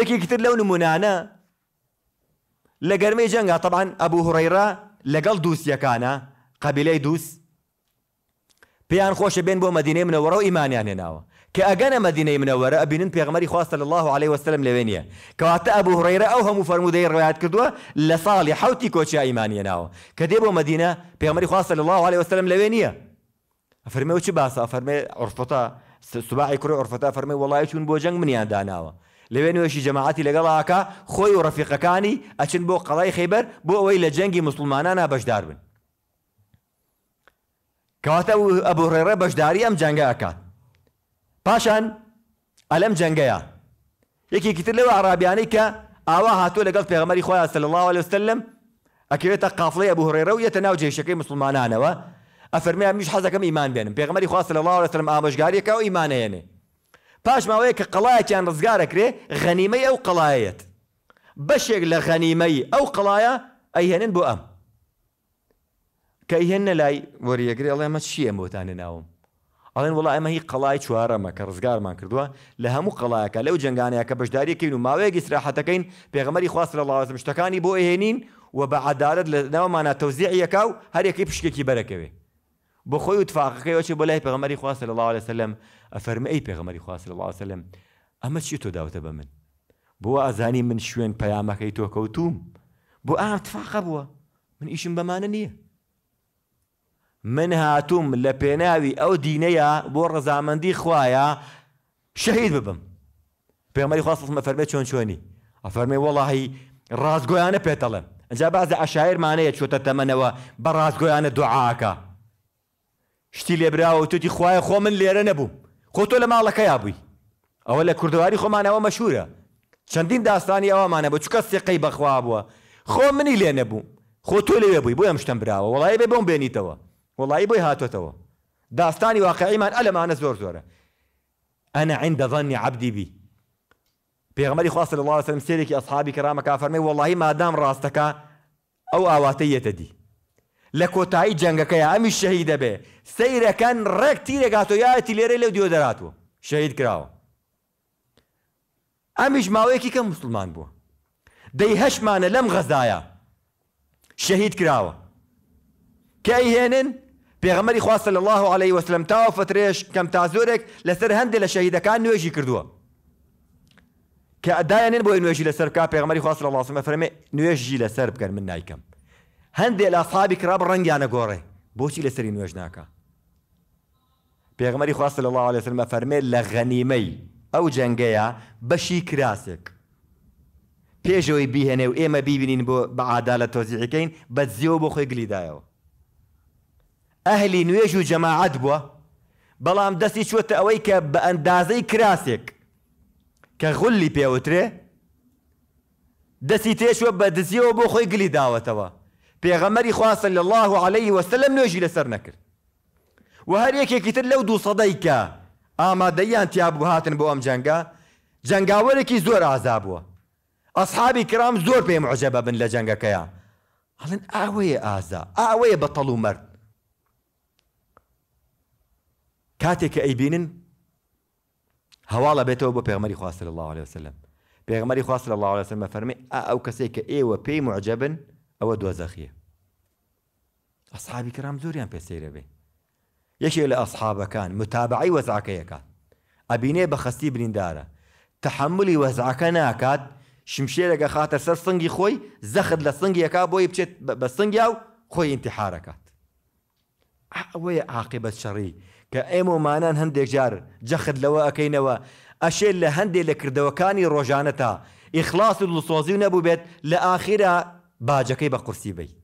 یەکێکتر لەو لون لە گەرمەی جەنگا طبعاً ئەبوو هوڕەیرا لەگەڵ دووسیەکانە قەبیلەی دووس پێیان خۆشە بێن بۆ مدینەی منەوەڕە و ئیمانیان هێناوە کە ئەگەنە مدینەی منەوەرە ئەبینن پێغمەری خواستە لە الله عليه وسلم لەوێن نیە کەواتە ئەبوو هڕێرە ئەو هەموو فەرمودەی ڕایات کردووە لە ساڵی حوتی کۆچی ئیمانیێناوە کە دێ بۆ مدینە پێغمەری خواستە لە الله عليه وسلم لەوێ نیە ئەفرمێ و چی باسا فەرمێ عرفەتە سوباعی کوڕی عرفەتە فەرمێ بو چون بۆ جەنگ منیان داناوە لەوێ نوێشی جەماعەتی لەگەڵاکە خۆی و ڕەفیقەکانی ئەچن بۆ قەڵای خەیبەر بۆ ئەوەی لە جەنگی مسلمانانە بەشدار بن کەواتە ئەبوڕێڕە بەشداری ئەم جەنگەکە پاشان ئەلەم جەنگەیە یەکێکی تر لەوە عرابیانی کە ئاوا هاتووە لەگەڵ پێغمەری خۆیان سەل الله عليه وسلم ئەکەوێتە قافڵی ئەبوو هڕێرە و یەتە ناو جێشەکەی مسلمانانەوە ئەفەرمیان میش حەزەکەم ئیمان بێنم پێغمەری خوا سەل الله عليه وسلم ئامۆژگاریەکە و ئیمانەیەنێ پاش ماوەیە کە قەڵایەکیان ڕزگارەکرێ غەنیمەی ئەو قەڵایەت بەشێک لە غەنیمەی ئەو قەڵایە ئەیهێنن بۆ ئەم کە هێنە لای وەریەگری ئەڵێ ئەمە چییە بۆتانە ناوم ئەڵێن وڵە ئەمە هی قەڵای چوارەمە کە ڕزگارمان کردووە لە هەموو قەڵایەکە لەو جنگانەیە کە بەشداریەکەین و ماوەیەکی سراحەتەکەین پێغەمەری خواست لە لاوازم شتەکانی بۆ ئەهێنین و بە عدالت لە ناومانە تەوزیعیەکە و هەرێکی پشکێکی بەرەکەوێت بۆ خۆی و تفاقەکەیەوەچێ بۆ لای پێغمەری خواستە لە الله لەسلم ئەفەرمە ئەی پێغمەری خواست لە الله سلم ئەمە چی تۆ داوتە بە من بۆ ئازانی من شوێن پەیامەکەی تۆ کەوتوم بۆ ئام تفاقە بووە من ئیشم بەمانە نییە من هاتووم لە پێناوی ئەو دینەیە بۆ ڕزامەندی خوایە شەهید ببم پێمەری خواستمە فەرمە چۆن چۆنی ئەفەرمێ وەڵی ڕازگۆیانە پێتەڵێم ئەجا بازە عشاعرمانەیە چۆتە تەمەنەوە بە ڕازگۆیانە دوعاکە شتی لێبراوە توی خوای خۆ من لێرە نەبووم خۆ تۆ لە ماڵەکە یابووی ئەوە لە کوردواری خۆمانەوە مەشهورە چەندین داستانی ئەومانە بە چکە سێقەی بەخوا بووە خۆ منی لێ نەبووم خۆ تۆ لەوێ بووی بۆ ئەم شتم براوە وڵی بێ بۆم بێنیتەوە وڵی بۆی هاتوتەوە داستانی واقعیمان ئەلەمانە زۆر زۆرە ئەنا عند ظنی عبدی بی پێغمەری خواست لە الله سەرم سێرێکی ئەسحابی کەرامە کافەرمەی وەڵی مادام ڕاستەکە ئەو ئاواتە یەتە دی لە کۆتایی جەنگەکەی ئەمی شەهید دەبێ سەیرەکەن ڕێک تیرێکاتۆیەتی لێرە لەو دیۆ دەراتوە شەهید کراوە ئەمیش ماوەیەکی کەم مسلمان بووە دەی هەشمانە لەم غەزایە شەهید کراوە کەی هێنن پێغەمەری خواستە لە الله عليه وسلم تاوە فترێش کەم تا زۆرێک لەسەر هەندێک لە شەهیدەکان نوێژی کردووە کە ئەدایەنێن بۆی نوێژی لەسەر کا پێغەمەری خواستە لە الله وسلم فەرمێ نوێژی لەسەر بکەن من نایکەم هەندێک لە سابی کرا بە ڕەنگیانە گۆڕێ بۆچی لەسری نوێژ ناکە پێغمەری خواست لە الله لەسرمە فەرمێ لە غەنیمەی ئەو جەنگەیە بەشی کراسێک پێشەوەی بیهێنێ و ئێمە بیبینین بۆ بە ئادالە تۆزیعەکەین بە زیەوە بۆ خۆی گلیدایەوە ئەهلی نوێژ و جەماعەت بووە بەڵام دەستی چوەتە ئەوەی کە بە ئەندازەی کراسێک کە غلی پێوترێ دەستی تێشوە بە دزیەوە بۆ خۆی گلی داوەتەوە پێغەمەری خواستە لە الله عليه وسلم نوجي لسر نەکرد و هەر لو دو لەو دوو سەدەیکە ئامادەیان تیابوو هاتن بۆ جنگا جەنگە جەنگاوەرێکی زور ئازا بووە ئەسحابی کرام زۆر پێی بن لجنگا جەنگەکەیە هەڵن ئاوەیە ئازا ئاوەیە بەتەڵ و مەرد كاتيك اي بينن هەواڵە بيتو بۆ پێغمەری خواست لە الله عليه وسلم پێغمەری خواست لە الله عليه وسلم فەرمی او کەسێک کە و پێی معجبن ئەوە دۆزەخیە ئەسحابی کرام زۆریان پێسەیرە بێ یەکێک لە ئەسحابەکان متابعی وەزعکەیەکات ئەبینێ بە خستی بریندارە تحملی وەزعکە ناکات شمشێرەگە خاتە سەر سنگی خۆی زەخت لە سنگیەکە بۆی بچێت بە سنگیا و خۆی انتحارەکات ئەوەیە عاقبە شەڕی کە ئێمەمانان هەندێک جار جەخت لەوە ئەەکەینەوە ئەشێ لە هەندێک لە کردەوەکانی ڕۆژانە تا ئیخلاص و لوسۆزی نەبوو بێت لە ئاخیرا باجەکەی بە قورسی بی